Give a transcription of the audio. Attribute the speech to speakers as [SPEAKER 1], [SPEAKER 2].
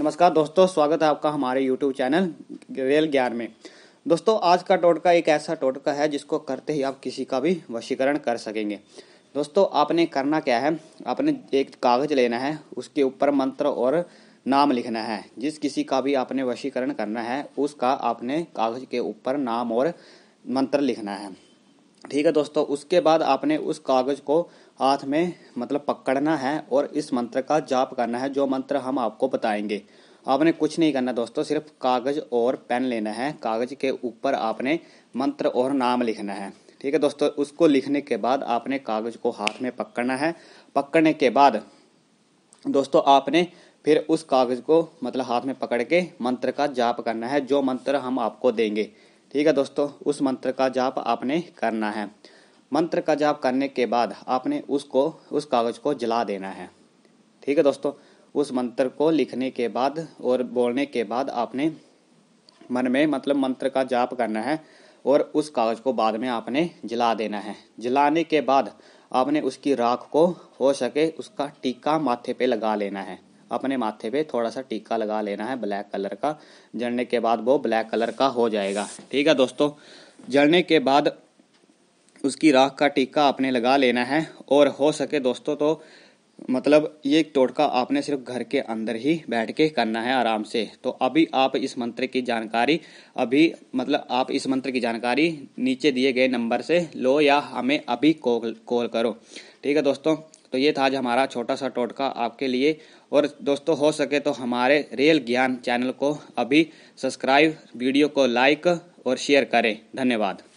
[SPEAKER 1] नमस्कार दोस्तों स्वागत है आपका हमारे YouTube चैनल रेल ज्ञान में दोस्तों आज का टोटका एक ऐसा टोटका है जिसको करते ही आप किसी का भी वशीकरण कर सकेंगे दोस्तों आपने करना क्या है आपने एक कागज लेना है उसके ऊपर मंत्र और नाम लिखना है जिस किसी का भी आपने वशीकरण करना है उसका आपने कागज के ऊपर नाम और मंत्र लिखना है ठीक है दोस्तों उसके बाद आपने उस कागज को हाथ में मतलब पकड़ना है और इस मंत्र का जाप करना है जो मंत्र हम आपको बताएंगे आपने कुछ नहीं करना दोस्तों सिर्फ कागज और पेन लेना है कागज के ऊपर आपने मंत्र और नाम लिखना है ठीक है दोस्तों उसको लिखने के बाद आपने कागज को हाथ में पकड़ना है पकड़ने के बाद दोस्तों आपने फिर उस कागज को मतलब हाथ में पकड़ के मंत्र का जाप करना है जो मंत्र हम आपको देंगे ठीक है दोस्तों उस मंत्र का जाप आपने करना है मंत्र का जाप करने के बाद आपने उसको उस कागज को जला देना है ठीक है दोस्तों उस मंत्र को लिखने के बाद और बोलने के बाद आपने मन में मतलब मंत्र का जाप करना है और उस कागज को बाद में आपने जला देना है जलाने के बाद आपने उसकी राख को हो सके उसका टीका माथे पे लगा लेना है अपने माथे पे थोड़ा सा टीका लगा लेना है ब्लैक कलर का जड़ने के बाद वो ब्लैक कलर का हो जाएगा ठीक है दोस्तों जड़ने के बाद उसकी राख का टीका आपने लगा लेना है और हो सके दोस्तों तो मतलब ये टोटका आपने सिर्फ घर के अंदर ही बैठ के करना है आराम से तो अभी आप इस मंत्र की जानकारी अभी मतलब आप इस मंत्र की जानकारी नीचे दिए गए नंबर से लो या हमें अभी कॉल कॉल करो ठीक है दोस्तों तो ये था आज हमारा छोटा सा टोटका आपके लिए और दोस्तों हो सके तो हमारे रियल ज्ञान चैनल को अभी सब्सक्राइब वीडियो को लाइक और शेयर करें धन्यवाद